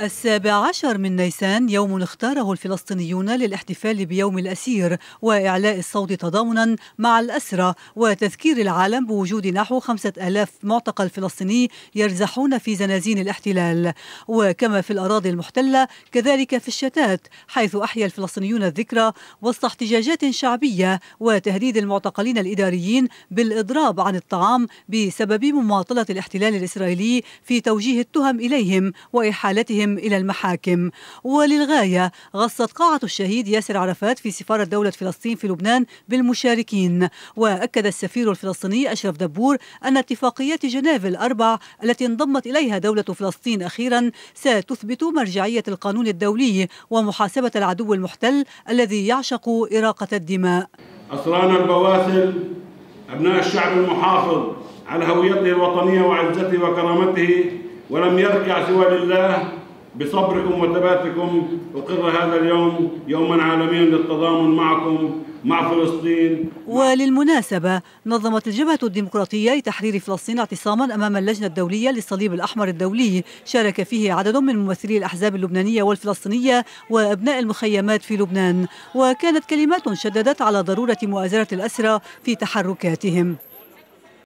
السابع عشر من نيسان يوم اختاره الفلسطينيون للاحتفال بيوم الأسير وإعلاء الصوت تضامنا مع الأسرة وتذكير العالم بوجود نحو خمسة ألاف معتقل فلسطيني يرزحون في زنازين الاحتلال وكما في الأراضي المحتلة كذلك في الشتات حيث أحيا الفلسطينيون الذكرى وسط احتجاجات شعبية وتهديد المعتقلين الإداريين بالإضراب عن الطعام بسبب مماطلة الاحتلال الإسرائيلي في توجيه التهم إليهم وإحالتهم بهم إلى المحاكم وللغاية غصت قاعة الشهيد ياسر عرفات في سفارة دولة فلسطين في لبنان بالمشاركين وأكد السفير الفلسطيني أشرف دبور أن اتفاقيات جنيف الأربع التي انضمت إليها دولة فلسطين أخيرا ستثبت مرجعية القانون الدولي ومحاسبة العدو المحتل الذي يعشق إراقة الدماء أسرانا البواسل أبناء الشعب المحافظ على هويته الوطنية وعزته وكرامته ولم يركع سوى لله بصبركم وثباتكم أقر هذا اليوم يوما عالميا للتضامن معكم مع فلسطين وللمناسبة نظمت الجبهة الديمقراطية لتحرير فلسطين اعتصاما أمام اللجنة الدولية للصليب الأحمر الدولي شارك فيه عدد من ممثلي الأحزاب اللبنانية والفلسطينية وأبناء المخيمات في لبنان وكانت كلمات شددت على ضرورة مؤازرة الأسرى في تحركاتهم